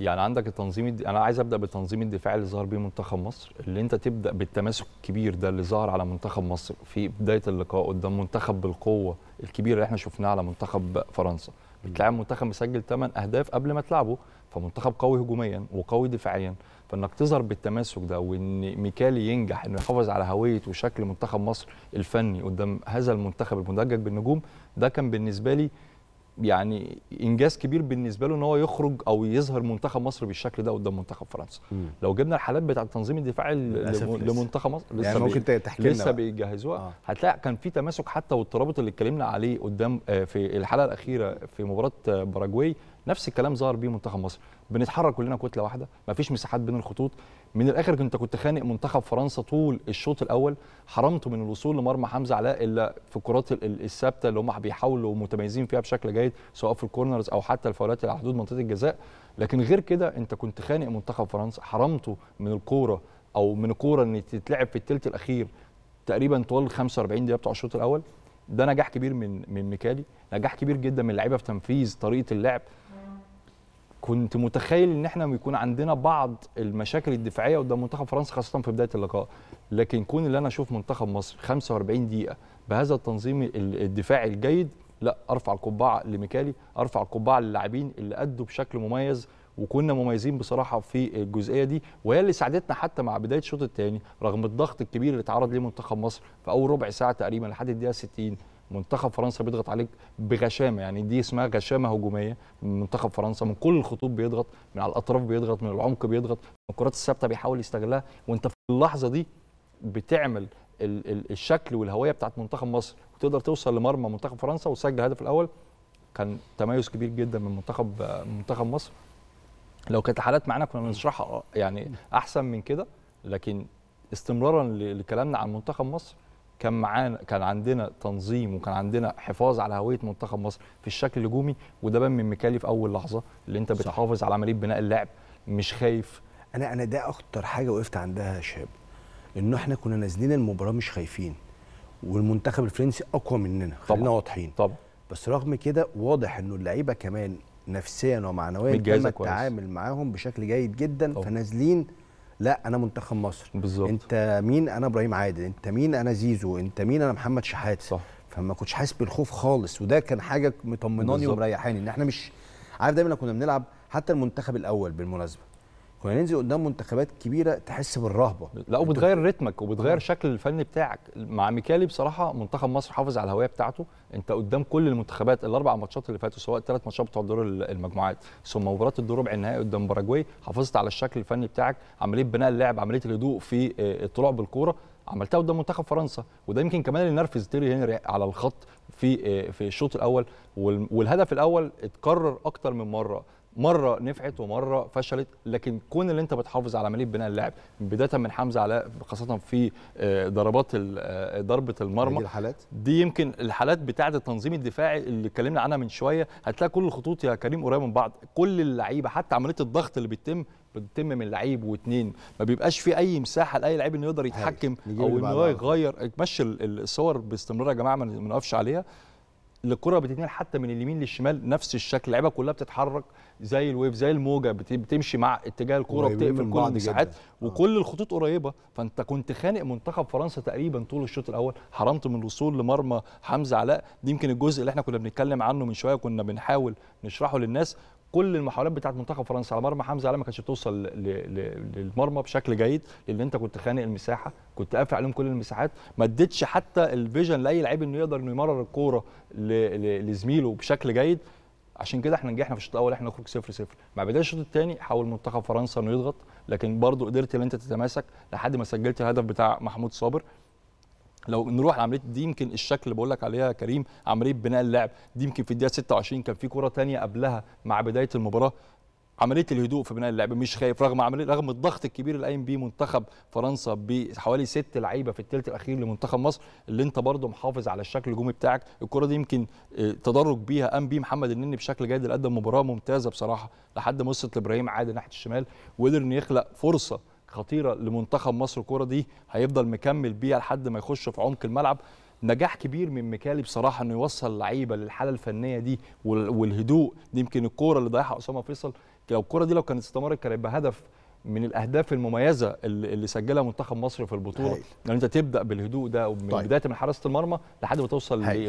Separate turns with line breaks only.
يعني عندك التنظيم الد... انا عايز ابدا بالتنظيم الدفاعي اللي ظهر بيه منتخب مصر اللي انت تبدا بالتماسك الكبير ده اللي ظهر على منتخب مصر في بدايه اللقاء قدام منتخب بالقوه الكبير اللي احنا شفناه على منتخب فرنسا بتلاعب منتخب مسجل 8 اهداف قبل ما تلعبه فمنتخب قوي هجوميا وقوي دفاعيا فانك تظهر بالتماسك ده وان ميكالي ينجح انه يحافظ على هويه وشكل منتخب مصر الفني قدام هذا المنتخب المدجج بالنجوم ده كان بالنسبه لي يعني انجاز كبير بالنسبه له ان هو يخرج او يظهر منتخب مصر بالشكل ده قدام منتخب فرنسا مم. لو جبنا الحالات بتاعه التنظيم الدفاعي لمنتخب مصر يعني لسه يعني ممكن تحكي لنا لسه بيجهزوها آه. هتلاقي كان في تماسك حتى والترابط اللي اتكلمنا عليه قدام آه، في الحلقه الاخيره في مباراه آه، باراجواي نفس الكلام ظهر بيه منتخب مصر بنتحرك كلنا كتله واحده مفيش مساحات بين الخطوط من الاخر كنت كنت خانق منتخب فرنسا طول الشوط الاول حرمته من الوصول لمرمى حمزه علاء الا في الكرات الثابته اللي هم بيحاولوا متميزين فيها بشكل جيد سواء في الكورنرز او حتى الفاولات على حدود منطقه الجزاء لكن غير كده انت كنت خانق منتخب فرنسا حرمته من الكوره او من الكوره ان تتلعب في الثلث الاخير تقريبا طول 45 دقيقه بتوع الشوط الاول ده نجاح كبير من من ميكالي نجاح كبير جدا من اللعيبه في تنفيذ طريقه اللعب كنت متخيل ان احنا يكون عندنا بعض المشاكل الدفاعيه قدام منتخب فرنسا خاصه في بدايه اللقاء لكن كون اللي انا اشوف منتخب مصر 45 دقيقه بهذا التنظيم الدفاعي الجيد لا ارفع القبعه لميكالي ارفع القبعه للاعبين اللي ادوا بشكل مميز وكنا مميزين بصراحه في الجزئيه دي وهي اللي ساعدتنا حتى مع بدايه الشوط الثاني رغم الضغط الكبير اللي اتعرض ليه منتخب مصر في اول ربع ساعه تقريبا لحد الدقيقه 60 منتخب فرنسا بيضغط عليك بغشامه يعني دي اسمها غشامه هجوميه من منتخب فرنسا من كل الخطوط بيضغط من على الاطراف بيضغط من العمق بيضغط من الكرات الثابته بيحاول يستغلها وانت في اللحظه دي بتعمل ال ال الشكل والهويه بتاعت منتخب مصر وتقدر توصل لمرمى منتخب فرنسا وتسجل الهدف الاول كان تميز كبير جدا من منتخب منتخب مصر لو كانت الحالات معانا كنا بنشرحها آه، يعني احسن من كده لكن استمرارا لكلامنا عن منتخب مصر كان معانا كان عندنا تنظيم وكان عندنا حفاظ على هويه منتخب مصر في الشكل الهجومي وده بان من ميكالي في اول لحظه اللي انت بتحافظ على عمليه بناء اللعب مش خايف انا انا ده اكتر حاجه وقفت عندها يا شهاب انه احنا كنا نازلين المباراه مش خايفين والمنتخب الفرنسي اقوى مننا خلينا واضحين طبعا بس رغم كده واضح انه اللعيبه كمان نفسيا ومعنويا لما التعامل معاهم بشكل جيد جدا فنازلين لا انا منتخب مصر بالظبط انت مين انا ابراهيم عادل انت مين انا زيزو انت مين انا محمد شحات صح فما كنتش حاسس بالخوف خالص وده كان حاجه مطمناني ومريحاني ان احنا مش عارف دايما كنا بنلعب حتى المنتخب الاول بالمناسبه كنا ننزل قدام منتخبات كبيره تحس بالرهبه لا وبتغير رتمك وبتغير آه. شكل الفني بتاعك مع ميكالي بصراحه منتخب مصر حافظ على الهويه بتاعته انت قدام كل المنتخبات الاربع ماتشات اللي فاتوا سواء ثلاث ماتشات بتوع دور المجموعات ثم مباراه الدور ربع النهائي قدام باراجواي حافظت على الشكل الفني بتاعك عمليه بناء اللعب عمليه الهدوء في آه، الطلوع بالكوره عملتها قدام منتخب فرنسا وده يمكن كمان اللي نرفز تيري هنري على الخط في آه، في الشوط الاول والهدف الاول اتكرر اكتر من مره مره نفعت ومره فشلت لكن كون اللي انت بتحافظ على عمليه بناء اللعب بدايه من حمزه علاء خاصه في آه، ضربات آه، ضربه المرمى دي الحالات دي يمكن الحالات بتاعه التنظيم الدفاعي اللي اتكلمنا عنها من شويه هتلاقي كل الخطوط يا كريم قريبه من بعض كل اللعيبه حتى عمليه الضغط اللي بتتم بتتم من لعيب واثنين ما بيبقاش في اي مساحه لاي لعيب انه يقدر يتحكم او انه يغير تمشي الصور باستمرار يا جماعه ما نقفش عليها الكره بتتنقل حتى من اليمين للشمال نفس الشكل اللعيبه كلها بتتحرك زي الويف زي الموجه بتمشي مع اتجاه الكره بتقفل كل المساحات آه. وكل الخطوط قريبه فانت كنت خانق منتخب فرنسا تقريبا طول الشوط الاول حرمت من الوصول لمرمى حمزه علاء دي يمكن الجزء اللي احنا كنا بنتكلم عنه من شويه كنا بنحاول نشرحه للناس كل المحاولات بتاعه منتخب فرنسا على مرمى حمزه علامه ما كانتش بتوصل للمرمى بشكل جيد لان انت كنت خانق المساحه كنت قافل عليهم كل المساحات ما اديتش حتى الفيجن لاي لعيب انه يقدر انه يمرر الكوره لزميله بشكل جيد عشان كده احنا نجحنا في الشوط الاول احنا نخرج 0 0 مع بدايه الشوط الثاني حاول منتخب فرنسا انه يضغط لكن برضه قدرت ان انت تتماسك لحد ما سجلت الهدف بتاع محمود صابر لو نروح لعمليه دي يمكن الشكل اللي بقول لك عليها كريم عمليه بناء اللعب دي يمكن في الدقيقه 26 كان في كره ثانيه قبلها مع بدايه المباراه عمليه الهدوء في بناء اللعب مش خايف رغم عمليه رغم الضغط الكبير اللي قايم بيه منتخب فرنسا بحوالي ست لعيبه في الثلث الاخير لمنتخب مصر اللي انت برضه محافظ على الشكل الهجومي بتاعك الكره دي يمكن آه، تدرج بيها قام بيه محمد النني بشكل جيد اللي قدم مباراه ممتازه بصراحه لحد ما وصلت لابراهيم عادل ناحيه الشمال وقدر انه يخلق فرصه خطيره لمنتخب مصر الكوره دي هيفضل مكمل بيها لحد ما يخش في عمق الملعب نجاح كبير من مكالي بصراحه انه يوصل لعيبه للحاله الفنيه دي والهدوء دي يمكن الكوره اللي ضيعها اسامه فيصل لو الكوره دي لو كانت استمرت كان يبقى هدف من الاهداف المميزه اللي سجلها منتخب مصر في البطوله ان يعني انت تبدا بالهدوء ده من طيب. بدايه من حراسه المرمى لحد ما توصل